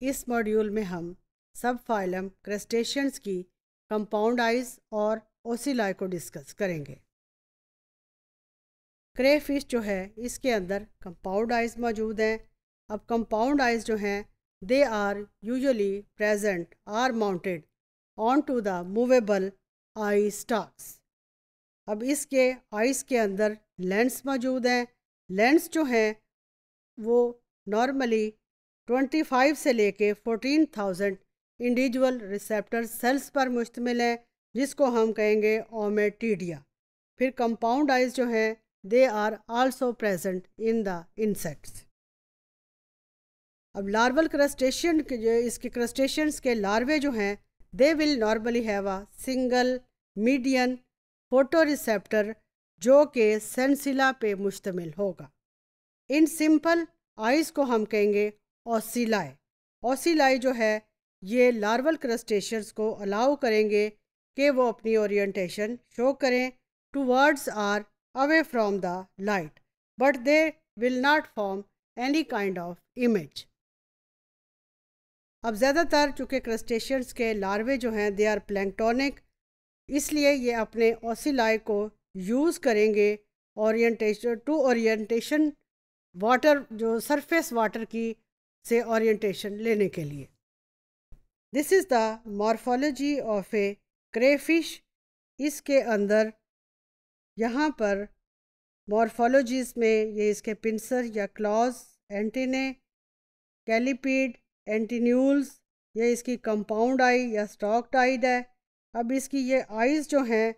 इस मॉड्यूल में हम सब फाइलम क्रस्टेशंस की कंपाउंड आइज और ओसीलाई को डिस्कस करेंगे क्रे फिश जो है इसके अंदर कंपाउंड आइज मौजूद हैं अब कंपाउंड आइज जो हैं they are usually present are mounted on to the movable eye stalks अब इसके आइस के अंदर लेंस मौजूद हैं लेंस जो हैं वो नॉर्मली 25 से लेके 14,000 इंडिविजुअल रिसेप्टर सेल्स पर मुश्तमिल है जिसको हम कहेंगे ओमेटीडिया फिर कंपाउंड आइज जो हैं they are also present in the insects अब लार्वल क्रस्टेशन के जो इसके क्रस्टेशन के लार्वे जो हैं they will normally have a single median photo receptor जो कि सेंसिला पे मुश्तमिल होगा इन सिंपल आइज़ को हम कहेंगे ऑसीलाई ऑसीलाई जो है ये लार्वल क्रस्टेशंस को अलाउ करेंगे कि वो अपनी ओरिएंटेशन शो करें towards or away from the light but they will not form any kind of image अब ज़्यादातर चूँकि क्रस्टेशंस के लार्वे जो हैं दे आर प्लैंकटोनिक इसलिए ये अपने ओसीलाई को यूज़ करेंगे ओरिएंटेशन टू ओरिएंटेशन वाटर जो सरफेस वाटर की से ऑरिएंटेशन लेने के लिए this is the morphology of a crayfish इसके अंदर यहाँ पर मॉर्फोलॉजीज में ये इसके पिंसर या क्लॉज एंटीने कैलिपीड एंटीन्यूल्स ये इसकी कंपाउंड आई या स्टॉक आइड है अब इसकी ये आइज़ जो हैं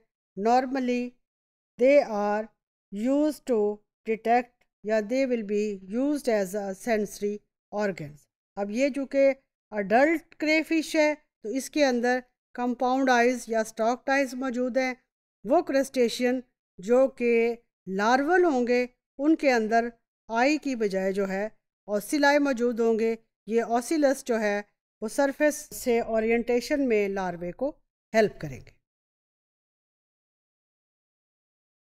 normally they are use to detect या they will be use as a sensory organs अब ये जो के अडल्ट क्रेफिश है तो इसके अंदर कंपाउंड आइज या स्टॉक आइज मौजूद हैं वो क्रस्टेशियन जो कि लार्वल होंगे उनके अंदर आई की बजाय जो है ऑसिलाई मौजूद होंगे ये ऑसिलस जो है वो सरफेस से ओरिएंटेशन में लार्वे को हेल्प करेंगे